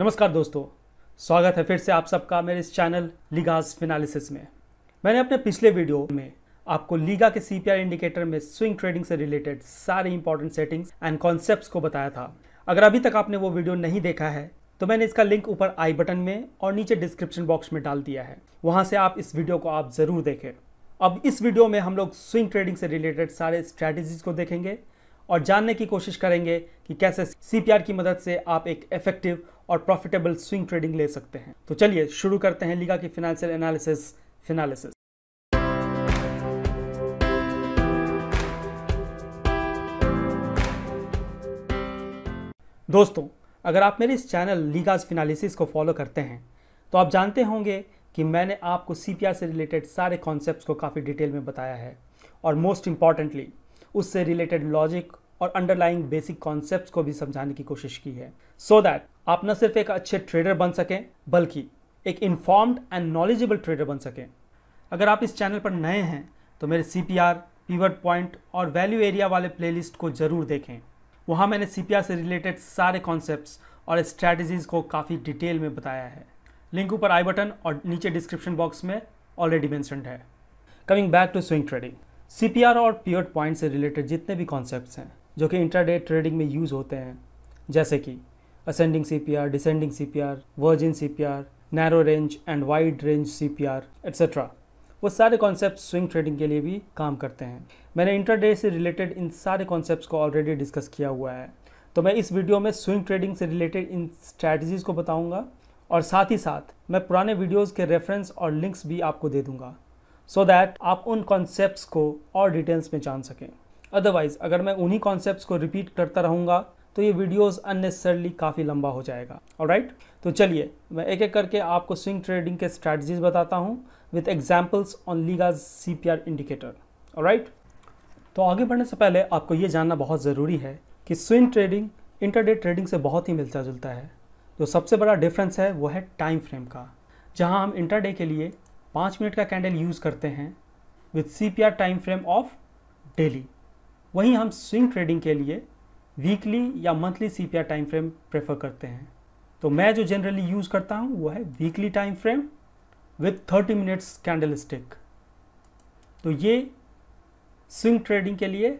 नमस्कार दोस्तों स्वागत है फिर से आप सबका मेरे इस चैनल लीगाज फिनालिसिस में मैंने अपने पिछले वीडियो में आपको लीगा के सी इंडिकेटर में स्विंग ट्रेडिंग से रिलेटेड सारे इंपॉर्टेंट सेटिंग्स एंड कॉन्सेप्ट्स को बताया था अगर अभी तक आपने वो वीडियो नहीं देखा है तो मैंने इसका लिंक ऊपर आई बटन में और नीचे डिस्क्रिप्शन बॉक्स में डाल दिया है वहाँ से आप इस वीडियो को आप ज़रूर देखें अब इस वीडियो में हम लोग स्विंग ट्रेडिंग से रिलेटेड सारे स्ट्रैटेजीज को देखेंगे और जानने की कोशिश करेंगे कि कैसे सी की मदद से आप एक इफेक्टिव और प्रॉफिटेबल स्विंग ट्रेडिंग ले सकते हैं तो चलिए शुरू करते हैं लीगा की फिनेंशियल एनालिसिस फिनालिसिस दोस्तों अगर आप मेरे इस चैनल लीगाज फिनालिसिस को फॉलो करते हैं तो आप जानते होंगे कि मैंने आपको सी से रिलेटेड सारे कॉन्सेप्ट को काफ़ी डिटेल में बताया है और मोस्ट इम्पॉर्टेंटली उससे रिलेटेड लॉजिक और अंडरलाइंग बेसिक कॉन्सेप्ट को भी समझाने की कोशिश की है सो so दैट आप न सिर्फ एक अच्छे ट्रेडर बन सकें बल्कि एक इन्फॉर्म्ड एंड नॉलेजेबल ट्रेडर बन सकें अगर आप इस चैनल पर नए हैं तो मेरे C P R pivot point और वैल्यू एरिया वाले प्लेलिस्ट को ज़रूर देखें वहाँ मैंने सी पी आर से रिलेटेड सारे कॉन्सेप्ट और स्ट्रैटेजीज़ को काफ़ी डिटेल में बताया है लिंक ऊपर आई बटन और नीचे डिस्क्रिप्शन बॉक्स में ऑलरेडी मैंशनड है coming back to swing trading C P R और पीवर पॉइंट से रिलेटेड जितने भी कॉन्सेप्ट हैं जो कि इंट्राडे ट्रेडिंग में यूज़ होते हैं जैसे कि ascending C P R descending C P R virgin C P R narrow range and wide range C P R etcetera वो सारे कॉन्सेप्ट स्विंग ट्रेडिंग के लिए भी काम करते हैं मैंने इंटरडे से रिलेटेड इन सारे कॉन्सेप्ट को ऑलरेडी डिस्कस किया हुआ है तो मैं इस वीडियो में स्विंग ट्रेडिंग से रिलेटेड इन स्ट्रैटेजीज को बताऊंगा और साथ ही साथ मैं पुराने वीडियोस के रेफरेंस और लिंक्स भी आपको दे दूंगा सो so दैट आप उन कॉन्सेप्ट्स को और डिटेल्स में जान सकें अदरवाइज़ अगर मैं उन्हीं कॉन्सेप्ट को रिपीट करता रहूँगा तो ये वीडियोस अननेसेसरली काफ़ी लंबा हो जाएगा और राइट तो चलिए मैं एक एक करके आपको स्विंग ट्रेडिंग के स्ट्रैटीज़ बताता हूँ विथ एग्जाम्पल्स ऑन लीगा सी पी आर इंडिकेटर और राइट तो आगे बढ़ने से पहले आपको ये जानना बहुत ज़रूरी है कि स्विंग ट्रेडिंग इंटरडे ट्रेडिंग से बहुत ही मिलता जुलता है जो सबसे बड़ा डिफरेंस है वो है टाइम फ्रेम का जहाँ हम इंटरडे के लिए पाँच मिनट का कैंडल यूज़ करते हैं with C P R time frame of daily वहीं हम स्विंग ट्रेडिंग के लिए वीकली या monthly C time frame prefer करते हैं तो मैं जो जनरली यूज़ करता हूँ वो है weekly time frame with thirty minutes candlestick तो ये स्विंग ट्रेडिंग के लिए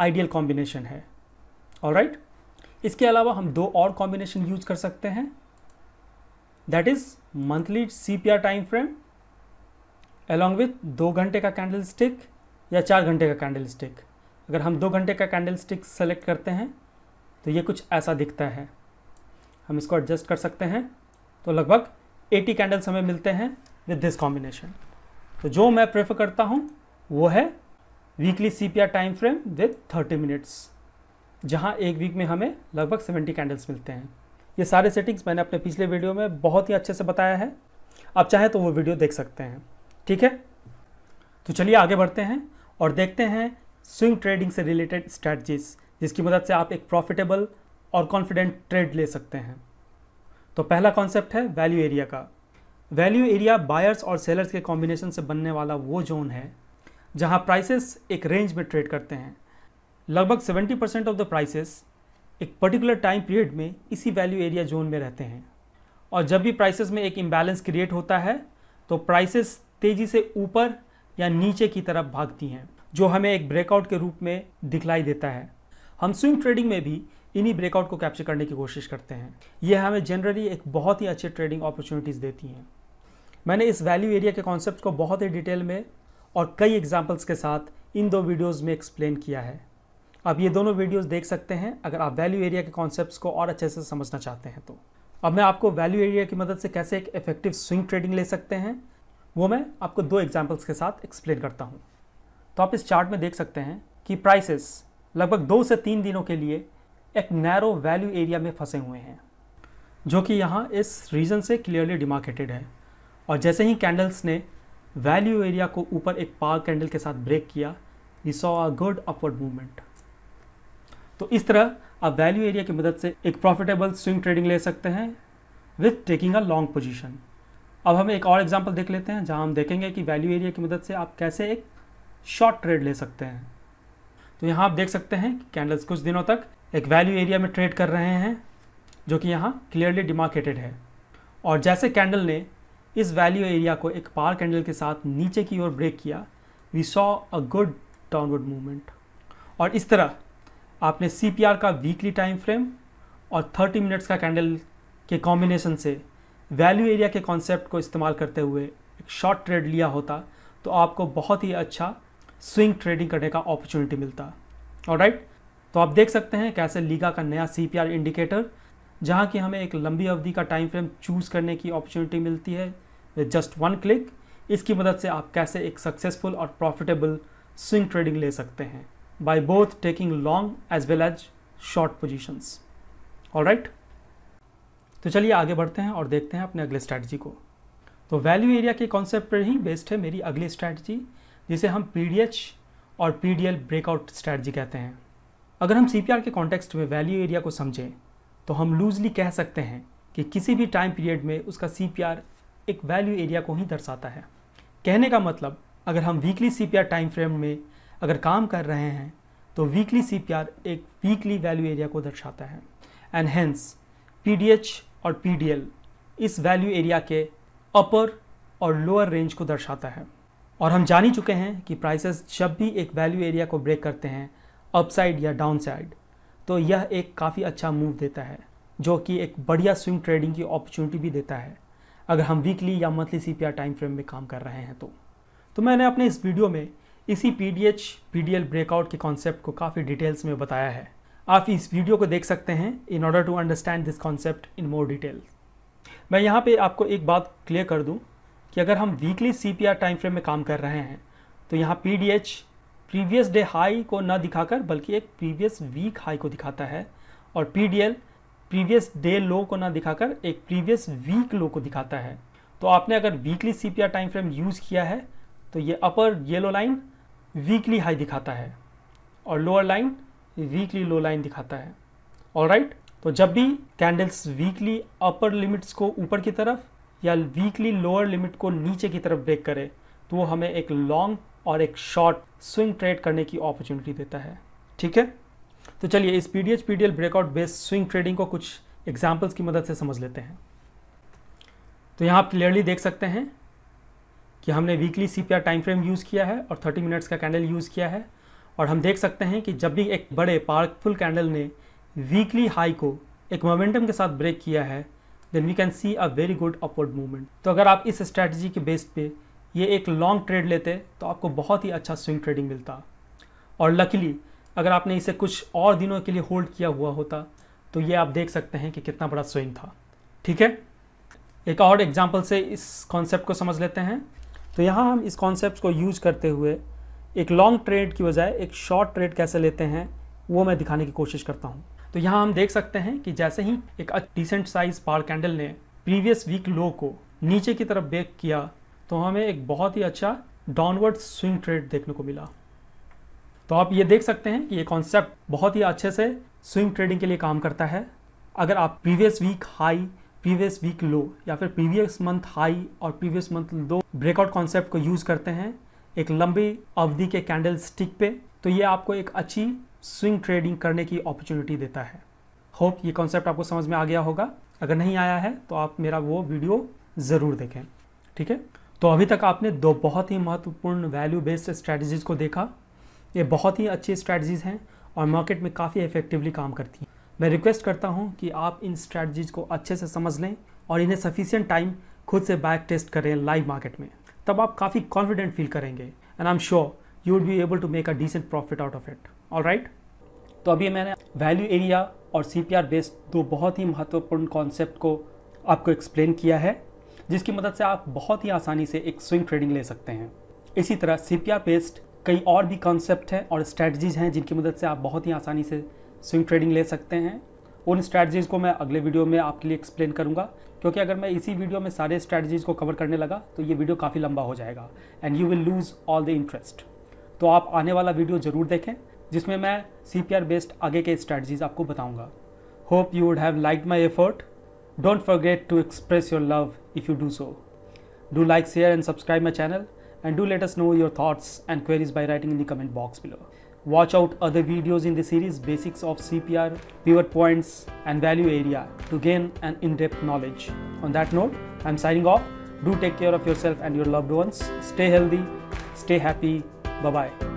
आइडियल कॉम्बिनेशन है और राइट इसके अलावा हम दो और कॉम्बिनेशन यूज कर सकते हैं that is monthly C time frame along with दो घंटे का कैंडल स्टिक या चार घंटे का कैंडल स्टिक अगर हम दो घंटे का कैंडल स्टिक सेलेक्ट करते हैं तो ये कुछ ऐसा दिखता है हम इसको एडजस्ट कर सकते हैं तो लगभग 80 कैंडल्स हमें मिलते हैं विद दिस कॉम्बिनेशन तो जो मैं प्रेफर करता हूँ वो है weekly C time frame with 30 minutes जहाँ एक वीक में हमें लगभग 70 कैंडल्स मिलते हैं ये सारे सेटिंग्स मैंने अपने पिछले वीडियो में बहुत ही अच्छे से बताया है आप चाहें तो वो वीडियो देख सकते हैं ठीक है तो चलिए आगे बढ़ते हैं और देखते हैं स्विंग ट्रेडिंग से रिलेटेड स्ट्रैटजीज जिसकी मदद से आप एक प्रॉफिटेबल और कॉन्फिडेंट ट्रेड ले सकते हैं तो पहला कॉन्सेप्ट है वैल्यू एरिया का वैल्यू एरिया बायर्स और सेलर्स के कॉम्बिनेशन से बनने वाला वो जोन है जहाँ प्राइसेस एक रेंज में ट्रेड करते हैं लगभग 70 परसेंट ऑफ द प्राइसेस एक पर्टिकुलर टाइम पीरियड में इसी वैल्यू एरिया जोन में रहते हैं और जब भी प्राइसेस में एक इम्बैलेंस क्रिएट होता है तो प्राइसेस तेज़ी से ऊपर या नीचे की तरफ भागती हैं जो हमें एक ब्रेकआउट के रूप में दिखलाई देता है हम स्विंग ट्रेडिंग में भी इन्हीं ब्रेकआउट को कैप्चर करने की कोशिश करते हैं यह हमें जनरली एक बहुत ही अच्छे ट्रेडिंग अपॉर्चुनिटीज़ देती हैं मैंने इस वैल्यू एरिया के कॉन्सेप्ट को बहुत ही डिटेल में और कई एग्जाम्पल्स के साथ इन दो वीडियोज़ में एक्सप्लेन किया है आप ये दोनों वीडियोज़ देख सकते हैं अगर आप वैल्यू एरिया के कॉन्सेप्ट को और अच्छे से समझना चाहते हैं तो अब मैं आपको वैल्यू एरिया की मदद से कैसे एक इफेक्टिव स्विंग ट्रेडिंग ले सकते हैं वो मैं आपको दो एग्जाम्पल्स के साथ एक्सप्लेन करता हूँ तो आप इस चार्ट में देख सकते हैं कि प्राइसेस लगभग दो से तीन दिनों के लिए एक नैरो वैल्यू एरिया में फंसे हुए हैं जो कि यहाँ इस रीजन से क्लियरली डिमार्केटेड है और जैसे ही कैंडल्स ने वैल्यू एरिया को ऊपर एक पार कैंडल के साथ ब्रेक किया we saw a good upward movement तो इस तरह आप वैल्यू एरिया की मदद से एक प्रॉफिटेबल स्विंग ट्रेडिंग ले सकते हैं with taking a long position अब हम एक और एग्जाम्पल देख लेते हैं जहाँ हम देखेंगे कि वैल्यू एरिया की मदद से आप कैसे एक शॉर्ट ट्रेड ले सकते हैं तो यहाँ आप देख सकते हैं कि कैंडल्स कुछ दिनों तक एक वैल्यू एरिया में ट्रेड कर रहे हैं जो कि यहाँ क्लियरली डिमार्केटेड है और जैसे कैंडल ने इस वैल्यू एरिया को एक पार कैंडल के साथ नीचे की ओर ब्रेक किया we saw a good downward movement और इस तरह आपने सी का वीकली टाइम फ्रेम और 30 मिनट्स का कैंडल के कॉम्बिनेशन से वैल्यू एरिया के कॉन्सेप्ट को इस्तेमाल करते हुए एक शॉर्ट ट्रेड लिया होता तो आपको बहुत ही अच्छा स्विंग ट्रेडिंग करने का अपॉर्चुनिटी मिलता और राइट तो आप देख सकते हैं कैसे लीगा का नया सी इंडिकेटर जहाँ की हमें एक लंबी अवधि का टाइम फ्रेम चूज़ करने की अपॉर्चुनिटी मिलती है विद जस्ट वन क्लिक इसकी मदद से आप कैसे एक सक्सेसफुल और प्रॉफिटेबल स्विंग ट्रेडिंग ले सकते हैं by both taking long as well as short positions right तो चलिए आगे बढ़ते हैं और देखते हैं अपने अगले स्ट्रैटेजी को तो वैल्यू एरिया के कॉन्सेप्ट पर ही बेस्ड है मेरी अगली स्ट्रैटेजी जिसे हम पी और पी ब्रेकआउट स्ट्रैटी कहते हैं अगर हम सी के कॉन्टेक्स्ट में वैल्यू एरिया को समझें तो हम लूजली कह सकते हैं कि किसी भी टाइम पीरियड में उसका सी एक वैल्यू एरिया को ही दर्शाता है कहने का मतलब अगर हम वीकली सी टाइम फ्रेम में अगर काम कर रहे हैं तो वीकली सी एक वीकली वैल्यू एरिया को दर्शाता है एंड हेंस पी और पी इस वैल्यू एरिया के अपर और लोअर रेंज को दर्शाता है और हम जान ही चुके हैं कि प्राइसेस जब भी एक वैल्यू एरिया को ब्रेक करते हैं अपसाइड या डाउनसाइड तो यह एक काफ़ी अच्छा मूव देता है जो कि एक बढ़िया स्विंग ट्रेडिंग की अपॉर्चुनिटी भी देता है अगर हम वीकली या मंथली सी टाइम फ्रेम में काम कर रहे हैं तो तो मैंने अपने इस वीडियो में इसी P D H P D L breakout के कॉन्सेप्ट को काफ़ी डिटेल्स में बताया है आप इस वीडियो को देख सकते हैं in order to understand this concept in more detail मैं यहाँ पे आपको एक बात क्लियर कर दूँ कि अगर हम वीकली सीपीआर टाइम फ्रेम में काम कर रहे हैं तो यहाँ पीडीएच प्रीवियस डे हाई को न दिखाकर बल्कि एक प्रीवियस वीक हाई को दिखाता है और पीडीएल प्रीवियस डे लो को ना दिखाकर एक प्रीवियस वीक लो को दिखाता है तो आपने अगर weekly CPR time frame use किया है तो ये upper yellow line weekly high दिखाता है और lower line weekly low line दिखाता है ऑल right? तो जब भी कैंडल्स वीकली अपर लिमिट्स को ऊपर की तरफ या वीकली लोअर लिमिट को नीचे की तरफ ब्रेक करे तो वो हमें एक लॉन्ग और एक शॉर्ट स्विंग ट्रेड करने की अपॉर्चुनिटी देता है ठीक है तो चलिए इस P D H P D L breakout based swing trading को कुछ एग्जाम्पल्स की मदद से समझ लेते हैं तो यहाँ आप क्लियरली देख सकते हैं कि हमने weekly C P R time frame use किया है और 30 मिनट्स का कैंडल यूज़ किया है और हम देख सकते हैं कि जब भी एक बड़े पावरफुल कैंडल ने वीकली हाई को एक मोमेंटम के साथ ब्रेक किया है then we can see a very good upward movement तो अगर आप इस स्ट्रैटेजी के बेस पे ये एक लॉन्ग ट्रेड लेते तो आपको बहुत ही अच्छा स्विंग ट्रेडिंग मिलता और लकीली अगर आपने इसे कुछ और दिनों के लिए होल्ड किया हुआ होता तो ये आप देख सकते हैं कि कितना बड़ा स्विंग था ठीक है एक और एग्जाम्पल से इस कॉन्सेप्ट को समझ लेते हैं तो यहाँ हम इस कॉन्सेप्ट को यूज करते हुए एक लॉन्ग ट्रेड की बजाय एक शॉर्ट ट्रेड कैसे लेते हैं वो मैं दिखाने की कोशिश करता हूँ तो यहाँ हम देख सकते हैं कि जैसे ही एक डिसेंट साइज पार कैंडल ने प्रीवियस वीक लो को नीचे की तरफ बेक किया तो हमें एक बहुत ही अच्छा डाउनवर्ड स्विंग ट्रेड देखने को मिला तो आप ये देख सकते हैं कि ये कॉन्सेप्ट बहुत ही अच्छे से स्विंग ट्रेडिंग के लिए काम करता है अगर आप previous week high previous week low या फिर प्रीवियस मंथ हाई और previous month low breakout concept use यूज़ करते हैं एक लंबी अवधि के कैंडल स्टिक पे तो ये आपको एक अच्छी स्विंग ट्रेडिंग करने की अपॉर्चुनिटी देता है होप ये कॉन्सेप्ट आपको समझ में आ गया होगा अगर नहीं आया है तो आप मेरा वो वीडियो ज़रूर देखें ठीक है तो अभी तक आपने दो बहुत ही महत्वपूर्ण वैल्यू बेस्ड स्ट्रैटेजीज को देखा ये बहुत ही अच्छी स्ट्रैटेजीज हैं और मार्केट में काफ़ी इफेक्टिवली काम करती हैं मैं रिक्वेस्ट करता हूँ कि आप इन स्ट्रैटेजीज को अच्छे से समझ लें और इन्हें सफिशियंट टाइम खुद से बैक टेस्ट करें लाइव मार्केट में तब आप काफ़ी कॉन्फिडेंट फील करेंगे and I am sure you would be able to make a decent profit out of it all right तो अभी मैंने वैल्यू एरिया और सी बेस्ड दो बहुत ही महत्वपूर्ण कॉन्सेप्ट को आपको एक्सप्लेन किया है जिसकी मदद से आप बहुत ही आसानी से एक स्विंग ट्रेडिंग ले सकते हैं इसी तरह सी पी बेस्ड कई और भी कॉन्सेप्ट हैं और स्ट्रैटजीज़ हैं जिनकी मदद से आप बहुत ही आसानी से स्विंग ट्रेडिंग ले सकते हैं उन स्ट्रैटजीज़ को मैं अगले वीडियो में आपके लिए एक्सप्लेन करूँगा क्योंकि अगर मैं इसी वीडियो में सारे स्ट्रैटजीज़ को कवर करने लगा तो ये वीडियो काफ़ी लंबा हो जाएगा and you will lose all the interest तो आप आने वाला वीडियो ज़रूर देखें जिसमें मैं सी पी आर बेस्ड आगे के स्ट्रैटजीज आपको बताऊंगा hope you would have like my effort don't forget to express your love if you do so do like share and subscribe my channel and do let's know your thoughts and queries by writing in the comment box below watch out other videos in the series basics of C P R pivot points and value area to gain and in depth knowledge on that note I am signing off do take care of yourself and your loved ones stay healthy stay happy bye bye